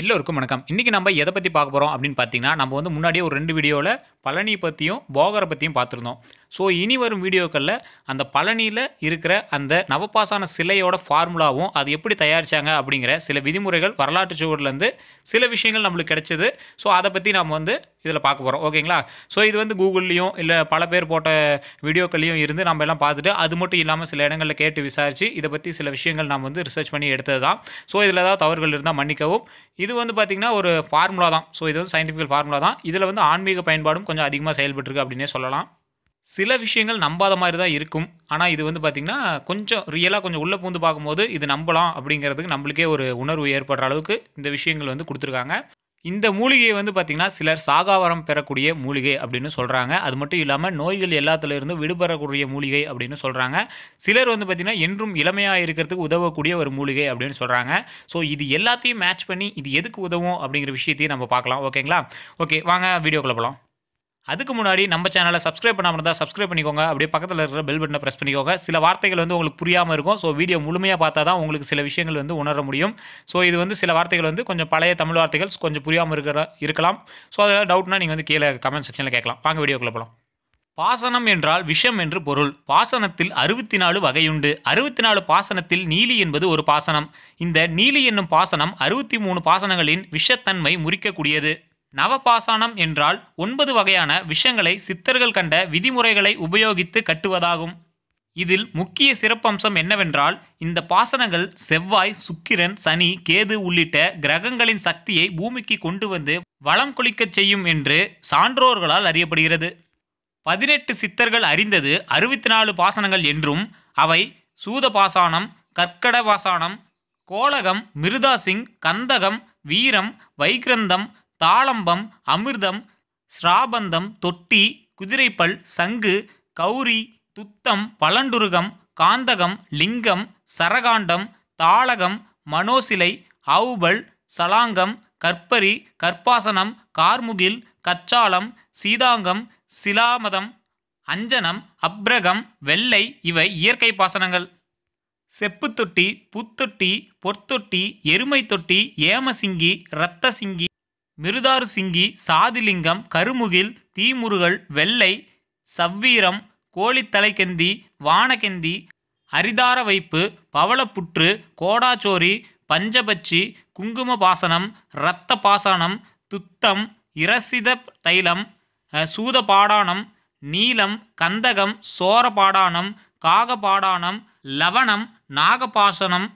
எல்லோருக்கும் வணக்கம் இன்றைக்கி நம்ம எதை பற்றி பார்க்க போகிறோம் அப்படின்னு பார்த்தீங்கன்னா நம்ம வந்து முன்னாடியே ஒரு ரெண்டு வீடியோவில் பழனி பற்றியும் போகரை பற்றியும் பார்த்துருந்தோம் ஸோ இனி வரும் வீடியோக்களில் அந்த பழனியில் இருக்கிற அந்த நவப்பாசான சிலையோட ஃபார்முலாவும் அது எப்படி தயாரித்தாங்க அப்படிங்கிற சில விதிமுறைகள் வரலாற்று சுவர்லேருந்து சில விஷயங்கள் நம்மளுக்கு கிடைச்சது ஸோ அதை பற்றி நம்ம வந்து இதில் பார்க்க போகிறோம் ஓகேங்களா ஸோ இது வந்து கூகுள்லேயும் இல்லை பல பேர் போட்ட வீடியோக்கள்லையும் இருந்து நம்ம எல்லாம் பார்த்துட்டு அது மட்டும் இல்லாமல் சில இடங்களில் கேட்டு விசாரித்து இதை பற்றி சில விஷயங்கள் நம்ம வந்து ரிசர்ச் பண்ணி எடுத்தது தான் ஸோ இதில் ஏதாவது தவறுகள் இருந்தால் மன்னிக்கவும் இது வந்து பார்த்திங்கன்னா ஒரு ஃபார்முலா தான் ஸோ இது வந்து சயின்டிஃபிக்கல் ஃபார்முலா தான் இதில் வந்து ஆன்மீக பயன்பாடும் கொஞ்சம் அதிகமாக செயல்பட்டுருக்கு அப்படின்னே சொல்லலாம் சில விஷயங்கள் நம்பாத மாதிரி தான் இருக்கும் ஆனால் இது வந்து பார்த்திங்கன்னா கொஞ்சம் ரியலாக கொஞ்சம் உள்ளே பூந்து பார்க்கும்போது இது நம்பலாம் அப்படிங்கிறதுக்கு நம்மளுக்கே ஒரு உணர்வு ஏற்படுற அளவுக்கு இந்த விஷயங்கள் வந்து கொடுத்துருக்காங்க இந்த மூலிகையை வந்து பார்த்திங்கன்னா சிலர் சாகாவரம் பெறக்கூடிய மூலிகை அப்படின்னு சொல்கிறாங்க அது மட்டும் இல்லாமல் நோய்கள் எல்லாத்துலேருந்து விடுபடக்கூடிய மூலிகை அப்படின்னு சொல்கிறாங்க சிலர் வந்து பார்த்திங்கன்னா என்றும் இளமையாக இருக்கிறதுக்கு உதவக்கூடிய ஒரு மூலிகை அப்படின்னு சொல்கிறாங்க ஸோ இது எல்லாத்தையும் மேட்ச் பண்ணி இது எதுக்கு உதவும் அப்படிங்கிற விஷயத்தையும் நம்ம பார்க்கலாம் ஓகேங்களா ஓகே வாங்க வீடியோ போகலாம் அதுக்கு முன்னாடி நம்ம சேனலை சப்ஸ்கிரைப் பண்ணாமல் இருந்தால் சப்ஸ்கிரைப் பண்ணிக்கோங்க அப்படியே பக்கத்தில் இருக்கிற பெல் பட்டனை ப்ரெஸ் பண்ணிக்கோங்க சில வார்த்தைகள் வந்து உங்களுக்கு புரியாமல் இருக்கும் ஸோ வீடியோ முழுமையாக பார்த்தா தான் உங்களுக்கு சில விஷயங்கள் வந்து உணர முடியும் ஸோ இது வந்து சில வார்த்தைகள் வந்து கொஞ்சம் பழைய தமிழ் வார்த்தைகள் கொஞ்சம் புரியாமல் இருக்கிற இருக்கலாம் ஸோ அதில் டவுட்னா நீங்கள் வந்து கீழே கமெண்ட் செக்ஷனில் கேட்கலாம் வாங்க வீடியோக்குள்ள போகலாம் பாசனம் என்றால் விஷம் என்று பொருள் பாசனத்தில் அறுபத்தி நாலு வகையுண்டு அறுபத்தி நாலு பாசனத்தில் நீலி என்பது ஒரு பாசனம் இந்த நீலி என்னும் பாசனம் அறுபத்தி மூணு பாசனங்களின் விஷத்தன்மை முறிக்கக்கூடியது நவபாசானம் என்றால் ஒன்பது வகையான விஷங்களை சித்தர்கள் கண்ட விதிமுறைகளை உபயோகித்து கட்டுவதாகும் இதில் முக்கிய சிறப்பம்சம் என்னவென்றால் இந்த பாசனங்கள் செவ்வாய் சுக்கிரன் சனி கேது உள்ளிட்ட கிரகங்களின் சக்தியை பூமிக்கு கொண்டு வந்து வளம் குளிக்கச் செய்யும் என்று சான்றோர்களால் அறியப்படுகிறது பதினெட்டு சித்தர்கள் அறிந்தது அறுபத்தி நாலு பாசனங்கள் என்றும் அவை சூத பாசானம் கற்கட பாசானம் கோலகம் மிருதாசிங் கந்தகம் வீரம் வைக்கிரந்தம் தாளம்பம் அமிர்தம் ஸ்ராபந்தம் தொட்டி குதிரைப்பல் சங்கு கௌரி துத்தம் பழண்டுருகம் காந்தகம் லிங்கம் சரகாண்டம் தாளகம் மனோசிலை ஆவுபல் சலாங்கம் கற்பரி கற்பாசனம் கார்முகில் கச்சாலம் சீதாங்கம் சிலாமதம் அஞ்சனம் அப்ரகம் வெள்ளை இவை இயற்கை பாசனங்கள் செப்புத்தொட்டி புத்தொட்டி பொற்தொட்டி எருமை தொட்டி ஏமசிங்கி இரத்தசிங்கி மிருதாறு சிங்கி சாதிலிங்கம் கருமுகில் தீமுருகல் வெள்ளை சவ்வீரம் கோழித்தலைக்கெந்தி வானகெந்தி அரிதார வைப்பு பவளப்புற்று கோடாச்சோரி பஞ்சபட்சி குங்கும பாசனம் இரத்த பாசனம் துத்தம் இரசித தைலம் சூத பாடானம் நீலம் கந்தகம் சோர பாடானம் காக பாடானம் லவணம் நாகபாசனம்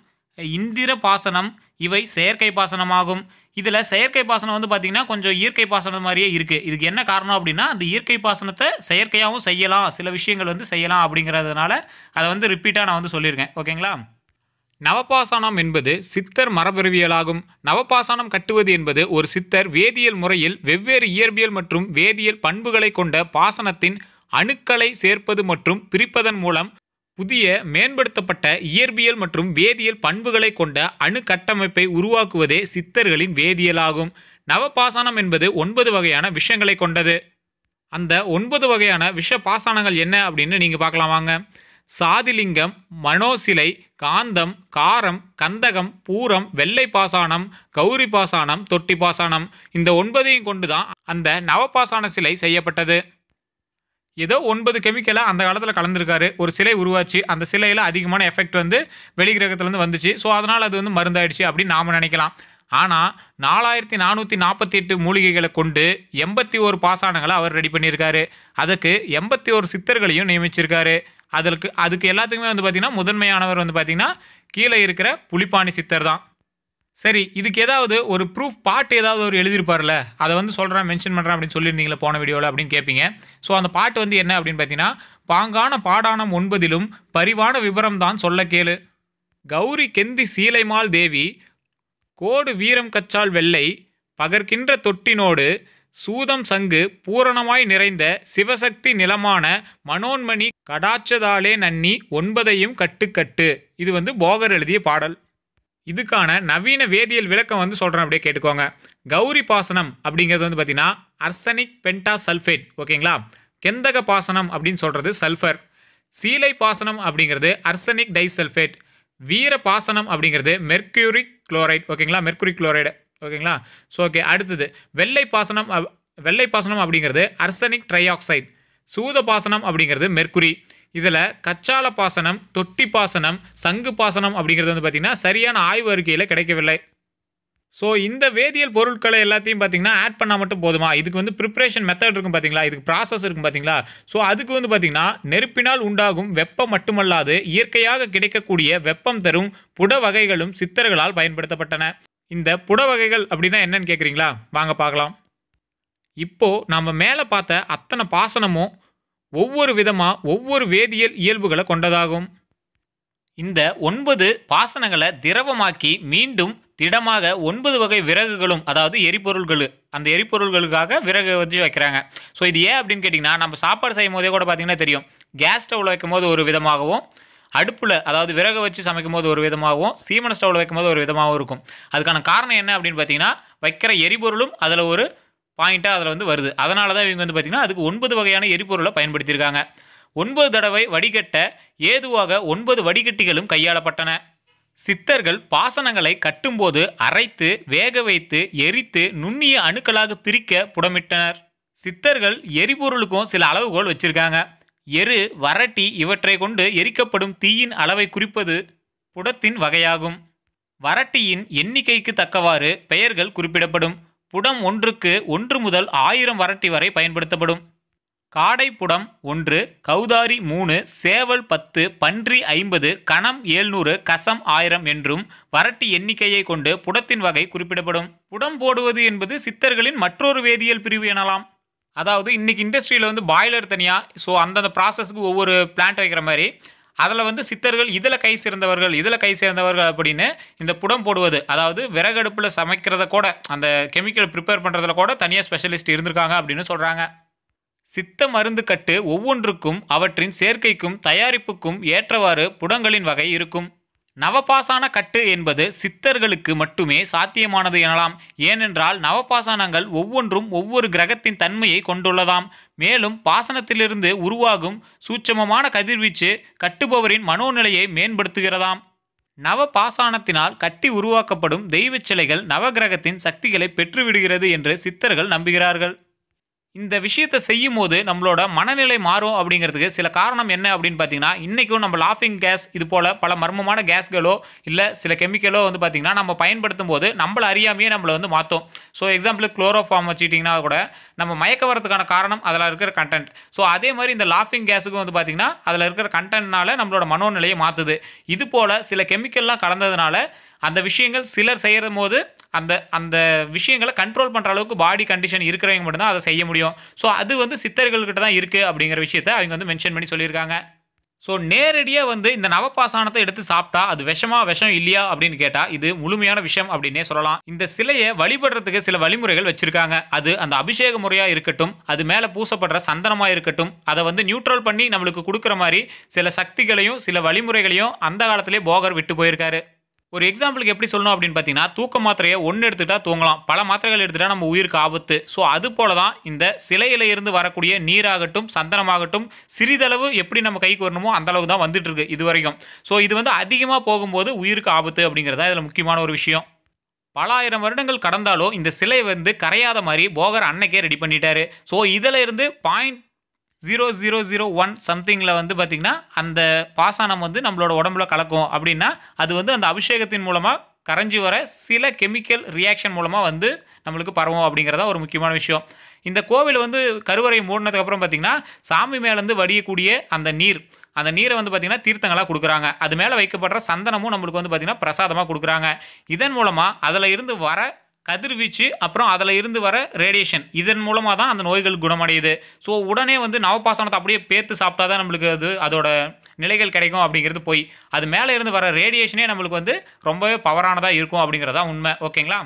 இந்திர பாசனம் இவை செயற்கை பாசனமாகும் இதில் செயற்கை பாசனம் வந்து பார்த்திங்கன்னா கொஞ்சம் இயற்கை பாசனம் மாதிரியே இருக்குது இதுக்கு என்ன காரணம் அப்படின்னா அந்த இயற்கை பாசனத்தை செயற்கையாகவும் செய்யலாம் சில விஷயங்கள் வந்து செய்யலாம் அப்படிங்கிறதுனால அதை வந்து ரிப்பீட்டாக நான் வந்து சொல்லியிருக்கேன் ஓகேங்களா நவபாசனம் என்பது சித்தர் மரபறிவியலாகும் நவபாசனம் கட்டுவது என்பது ஒரு சித்தர் வேதியியல் முறையில் வெவ்வேறு இயற்பியல் மற்றும் வேதியியல் பண்புகளை கொண்ட பாசனத்தின் அணுக்களை சேர்ப்பது மற்றும் பிரிப்பதன் மூலம் புதிய மேம்படுத்தப்பட்ட இயற்பியல் மற்றும் வேதியியல் பண்புகளை கொண்ட அணு கட்டமைப்பை உருவாக்குவதே சித்தர்களின் வேதியியலாகும் நவபாசானம் என்பது ஒன்பது வகையான விஷயங்களை கொண்டது அந்த ஒன்பது வகையான விஷ பாசானங்கள் என்ன அப்படின்னு நீங்கள் பார்க்கலாம் வாங்க சாதிலிங்கம் மனோசிலை காந்தம் காரம் கந்தகம் பூரம் வெள்ளை பாசானம் கௌரி பாசானம் தொட்டி பாசானம் இந்த ஒன்பதையும் கொண்டு தான் அந்த நவபாசான சிலை செய்யப்பட்டது ஏதோ ஒன்பது கெமிக்கலாக அந்த காலத்தில் கலந்துருக்காரு ஒரு சிலை உருவாச்சு அந்த சிலையில் அதிகமான எஃபெக்ட் வந்து வெளிகிரகத்துலேருந்து வந்துச்சு ஸோ அதனால் அது வந்து மருந்தாயிடுச்சு அப்படின்னு நாம் நினைக்கலாம் ஆனால் நாலாயிரத்தி நானூற்றி நாற்பத்தி எட்டு மூலிகைகளை கொண்டு எண்பத்தி ஓரு பாசானங்களை அவர் ரெடி பண்ணியிருக்காரு அதுக்கு எண்பத்தி ஒரு சித்தர்களையும் நியமிச்சிருக்காரு அதற்கு அதுக்கு எல்லாத்துக்குமே வந்து பார்த்திங்கன்னா முதன்மையானவர் வந்து பார்த்திங்கன்னா கீழே இருக்கிற புலிப்பாணி சித்தர் தான் சரி இதுக்கு ஏதாவது ஒரு ப்ரூஃப் பாட்டு ஏதாவது ஒரு எழுதியிருப்பார்ல அதை வந்து சொல்கிறேன் மென்ஷன் பண்ணுறேன் அப்படின்னு சொல்லியிருந்தீங்களே போன வீடியோவில் அப்படின்னு கேட்பீங்க ஸோ அந்த பாட்டு வந்து என்ன அப்படின்னு பார்த்தீங்கன்னா பாங்கான பாடானம் ஒன்பதிலும் பரிவான விவரம் தான் சொல்ல கேளு கௌரி கெந்தி சீலைமால் தேவி கோடு வீரம் கச்சால் வெள்ளை பகர்கின்ற தொட்டினோடு சூதம் சங்கு பூரணமாய் நிறைந்த சிவசக்தி நிலமான மனோன்மணி கடாச்சதாலே நன்னி ஒன்பதையும் கட்டுக்கட்டு இது வந்து போகர் எழுதிய பாடல் இதுக்கான நவீன வேதியியல் விளக்கம் வந்து சொல்கிறேன் அப்படியே கேட்டுக்கோங்க கௌரி பாசனம் அப்படிங்கிறது வந்து பார்த்திங்கன்னா அர்சனிக் பென்டா சல்ஃபேட் ஓகேங்களா கெந்தக பாசனம் அப்படின்னு சொல்கிறது சல்ஃபர் சீலை பாசனம் அப்படிங்கிறது அர்சனிக் டைசல்ஃபேட் வீர பாசனம் அப்படிங்கிறது மெர்க்யூரிக் குளோரைட் ஓகேங்களா மெர்க்குரிக் குளோரைடு ஓகேங்களா ஸோ ஓகே அடுத்தது வெள்ளை பாசனம் வெள்ளை பாசனம் அப்படிங்கிறது அர்சனிக் ட்ரைஆக்சைடு சூத பாசனம் அப்படிங்கிறது மெர்க்குரி இதில் கச்சால பாசனம் தொட்டி பாசனம் சங்கு பாசனம் அப்படிங்கிறது வந்து பார்த்திங்கன்னா சரியான ஆய்வு அறிக்கையில் கிடைக்கவில்லை ஸோ இந்த வேதியியல் பொருட்களை எல்லாத்தையும் பார்த்தீங்கன்னா ஆட் பண்ணால் மட்டும் போதுமா இதுக்கு வந்து ப்ரிப்ரேஷன் மெத்தட் இருக்கும் பார்த்தீங்களா இதுக்கு ப்ராசஸ் இருக்கும் பார்த்தீங்களா ஸோ அதுக்கு வந்து பார்த்திங்கன்னா நெருப்பினால் உண்டாகும் வெப்பம் மட்டுமல்லாது இயற்கையாக கிடைக்கக்கூடிய வெப்பம் தரும் புட வகைகளும் சித்தர்களால் பயன்படுத்தப்பட்டன இந்த புட வகைகள் அப்படின்னா என்னன்னு கேட்குறீங்களா வாங்க பார்க்கலாம் இப்போது நம்ம மேலே பார்த்த அத்தனை பாசனமும் ஒவ்வொரு விதமாக ஒவ்வொரு வேதியியல் இயல்புகளை கொண்டதாகும் இந்த ஒன்பது பாசனங்களை திரவமாக்கி மீண்டும் திடமாக ஒன்பது வகை விறகுகளும் அதாவது எரிபொருள்கள் அந்த எரிபொருள்களுக்காக விறகு வச்சு வைக்கிறாங்க ஸோ இது ஏன் அப்படின்னு கேட்டிங்கன்னா நம்ம சாப்பாடு செய்யும் போதே கூட பார்த்திங்கன்னா தெரியும் கேஸ் ஸ்டவ்வில் வைக்கும் போது ஒரு விதமாகவும் அடுப்பில் அதாவது விறகு வச்சு சமைக்கும் போது ஒரு விதமாகவும் சீமன் ஸ்டவ்வில் வைக்கும் போது ஒரு விதமாகவும் இருக்கும் அதுக்கான காரணம் என்ன அப்படின்னு பார்த்தீங்கன்னா வைக்கிற எரிபொருளும் அதில் ஒரு பாயிண்ட்டாக அதில் வந்து வருது அதனால தான் இவங்க வந்து பார்த்திங்கன்னா அதுக்கு ஒன்பது வகையான எரிபொருளை பயன்படுத்தியிருக்காங்க ஒன்பது தடவை வடிகட்ட ஏதுவாக ஒன்பது வடிகட்டிகளும் கையாளப்பட்டன சித்தர்கள் பாசனங்களை கட்டும்போது அரைத்து வேக வைத்து எரித்து நுண்ணிய அணுக்களாக பிரிக்க புடமிட்டனர் சித்தர்கள் எரிபொருளுக்கும் சில அளவுகோல் வச்சிருக்காங்க எரு வறட்டி இவற்றை கொண்டு எரிக்கப்படும் தீயின் அளவை குறிப்பது புடத்தின் வகையாகும் வரட்டியின் எண்ணிக்கைக்கு தக்கவாறு பெயர்கள் குறிப்பிடப்படும் புடம் ஒன்றுக்கு ஒன்று முதல் ஆயிரம் வரட்டி வரை பயன்படுத்தப்படும் காடைப்புடம் ஒன்று கௌதாரி மூணு சேவல் பத்து பன்றி ஐம்பது கணம் ஏழ்நூறு கசம் ஆயிரம் என்றும் வரட்டி எண்ணிக்கையை கொண்டு புடத்தின் வகை குறிப்பிடப்படும் புடம் போடுவது என்பது சித்தர்களின் மற்றொரு வேதியியல் பிரிவு எனலாம் அதாவது இன்னைக்கு இண்டஸ்ட்ரியில் வந்து பாய்லர் தனியாக ஸோ அந்தந்த ப்ராசஸ்க்கு ஒவ்வொரு பிளான்ட் வைக்கிற மாதிரி அதில் வந்து சித்தர்கள் இதில் கை சேர்ந்தவர்கள் இதில் கை சேர்ந்தவர்கள் அப்படின்னு இந்த புடம் போடுவது அதாவது விறகடுப்பில் சமைக்கிறத கூட அந்த கெமிக்கல் ப்ரிப்பேர் பண்ணுறதுல கூட தனியாக ஸ்பெஷலிஸ்ட் இருந்திருக்காங்க அப்படின்னு சொல்கிறாங்க சித்த மருந்து கட்டு ஒவ்வொன்றுக்கும் அவற்றின் சேர்க்கைக்கும் தயாரிப்புக்கும் ஏற்றவாறு புடங்களின் வகை இருக்கும் நவபாசான கட்டு என்பது சித்தர்களுக்கு மட்டுமே சாத்தியமானது எனலாம் ஏனென்றால் நவபாசானங்கள் ஒவ்வொன்றும் ஒவ்வொரு கிரகத்தின் தன்மையை கொண்டுள்ளதாம் மேலும் பாசனத்திலிருந்து உருவாகும் சூட்சமமான கதிர்வீச்சு கட்டுபவரின் மனோநிலையை மேம்படுத்துகிறதாம் நவ பாசானத்தினால் கட்டி உருவாக்கப்படும் தெய்வச் சிலைகள் நவகிரகத்தின் சக்திகளை பெற்றுவிடுகிறது என்று சித்தர்கள் நம்புகிறார்கள் இந்த விஷயத்தை செய்யும் போது நம்மளோட மனநிலை மாறும் அப்படிங்கிறதுக்கு சில காரணம் என்ன அப்படின்னு பார்த்தீங்கன்னா இன்றைக்கும் நம்ம லாஃபிங் கேஸ் இது போல் பல மர்மமான கேஸ்களோ இல்லை சில கெமிக்கலோ வந்து பார்த்திங்கன்னா நம்ம பயன்படுத்தும் போது நம்மளை அறியாமையே நம்மளை வந்து மாற்றும் ஸோ எக்ஸாம்பிள் குளோரோஃபார்ம் வச்சுட்டிங்கன்னா கூட நம்ம மயக்க வரதுக்கான காரணம் அதில் இருக்கிற கண்டென்ட் ஸோ அதே மாதிரி இந்த லாஃபிங் கேஸுக்கும் வந்து பார்த்திங்கன்னா அதில் இருக்கிற கண்டென்ட்னால நம்மளோட மனோநிலையை மாற்றுது இது போல் சில கெமிக்கல்லாம் கலந்ததுனால அந்த விஷயங்கள் சிலர் செய்கிற போது அந்த அந்த விஷயங்களை கண்ட்ரோல் பண்ணுற அளவுக்கு பாடி கண்டிஷன் இருக்கிறவங்க மட்டும்தான் அதை செய்ய முடியும் ஸோ அது வந்து சித்தர்கள்கிட்ட தான் இருக்குது அப்படிங்கிற விஷயத்தை அவங்க வந்து மென்ஷன் பண்ணி சொல்லியிருக்காங்க ஸோ நேரடியாக வந்து இந்த நவப்பாசனத்தை எடுத்து சாப்பிட்டா அது விஷமா விஷம் இல்லையா அப்படின்னு கேட்டால் இது முழுமையான விஷம் அப்படின்னே சொல்லலாம் இந்த சிலையை வழிபடுறதுக்கு சில வழிமுறைகள் வச்சுருக்காங்க அது அந்த அபிஷேக முறையாக இருக்கட்டும் அது மேலே பூசப்படுற சந்தனமாக இருக்கட்டும் அதை வந்து நியூட்ரல் பண்ணி நம்மளுக்கு கொடுக்குற மாதிரி சில சக்திகளையும் சில வழிமுறைகளையும் அந்த காலத்திலே போகர் விட்டு போயிருக்காரு ஒரு எக்ஸாம்பிளுக்கு எப்படி சொல்லணும் அப்படின்னு பார்த்தீங்கன்னா தூக்க மாத்திரையை ஒன்று எடுத்துகிட்டா தூங்கலாம் பல மாத்திரைகள் எடுத்துகிட்டா நம்ம உயிருக்கு ஆபத்து ஸோ அது போல தான் இந்த சிலையில இருந்து வரக்கூடிய நீராகட்டும் சந்தனமாகட்டும் சிறிதளவு எப்படி நம்ம கைக்கு வரணுமோ அந்தளவு தான் வந்துட்டு இருக்கு இது வரைக்கும் ஸோ இது வந்து அதிகமாக போகும்போது உயிருக்கு ஆபத்து தான் இதில் முக்கியமான ஒரு விஷயம் பல ஆயிரம் வருடங்கள் கடந்தாலும் இந்த சிலை வந்து கரையாத மாதிரி போகர் அன்னைக்கே ரெடி பண்ணிட்டாரு ஸோ இதில் இருந்து point zero zero zero one சம்திங்கில் வந்து பார்த்திங்கன்னா அந்த பாசானம் வந்து நம்மளோட உடம்புல கலக்கும் அப்படின்னா அது வந்து அந்த அபிஷேகத்தின் மூலமாக கரைஞ்சி வர சில கெமிக்கல் ரியாக்ஷன் மூலமாக வந்து நம்மளுக்கு பரவும் அப்படிங்கிறத ஒரு முக்கியமான விஷயம் இந்த கோவில் வந்து கருவறை மூடினதுக்கப்புறம் பார்த்திங்கன்னா சாமி மேலேருந்து வடியக்கூடிய அந்த நீர் அந்த நீரை வந்து பார்த்திங்கன்னா தீர்த்தங்களாக கொடுக்குறாங்க அது மேலே வைக்கப்படுற சந்தனமும் நம்மளுக்கு வந்து பார்த்திங்கன்னா பிரசாதமாக கொடுக்குறாங்க இதன் மூலமாக அதில் இருந்து வர கதிர்வீச்சு அப்புறம் அதில் இருந்து வர ரேடியேஷன் இதன் மூலமாக தான் அந்த நோய்கள் குணமடையுது ஸோ உடனே வந்து நவபாசனத்தை அப்படியே பேத்து சாப்பிட்டா தான் நம்மளுக்கு அது அதோட நிலைகள் கிடைக்கும் அப்படிங்கிறது போய் அது மேலே இருந்து வர ரேடியேஷனே நம்மளுக்கு வந்து ரொம்பவே பவரானதாக இருக்கும் அப்படிங்கிறதான் உண்மை ஓகேங்களா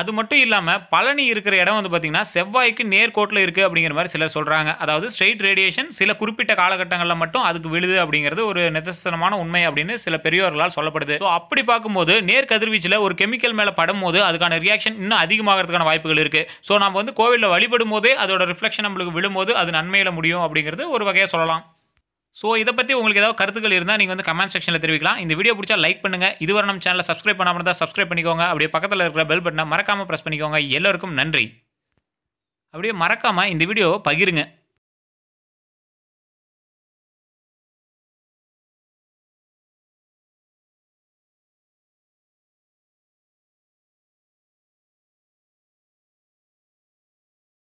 அது மட்டும் இல்லாமல் பழனி இருக்கிற இடம் வந்து பார்த்திங்கன்னா செவ்வாய்க்கு நேர்கோட்டில் இருக்குது அப்படிங்கிற மாதிரி சிலர் சொல்கிறாங்க அதாவது ஸ்ட்ரெயிட் ரேடியேஷன் சில குறிப்பிட்ட காலகட்டங்களில் மட்டும் அதுக்கு விழுது அப்படிங்கிறது ஒரு நிதர்சனமான உண்மை அப்படின்னு சில பெரியோர்களால் சொல்லப்படுது ஸோ அப்படி பார்க்கும்போது நேர் கதிர்வீச்சில் ஒரு கெமிக்கல் மேலே படும் போது அதுக்கான ரியாக்ஷன் இன்னும் அதிகமாகிறதுக்கான வாய்ப்புகள் இருக்குது ஸோ நம்ம வந்து கோவிலில் வழிபடும் போதே அதோட ரிஃப்ளெக்ஷன் நம்மளுக்கு விழும்போது அது நன்மையில் முடியும் அப்படிங்கிறது ஒரு வகையாக சொல்லலாம் ஸோ இதை பற்றி உங்களுக்கு ஏதாவது கருத்துக்கள் இருந்தால் நீங்கள் வந்து கமெண்ட் செக்ஷனில் தெரிவிக்கலாம் இந்த வீடியோ பிடிச்சா லைக் பண்ணுங்கள் இதுவரை நம்ம சேனலில் சப்ஸ்கிரைப் பண்ணாமல் இருந்தால் சப்ஸ்கிரைப் பண்ணிக்கோங்க அப்படியே பக்கத்தில் இருக்கிற பெல் பட்டனை மறக்காமல் ப்ரெஸ் பண்ணிக்கோங்க எல்லோருக்கும் நன்றி அப்படியே மறக்காமல் இந்த வீடியோவை பகிருங்க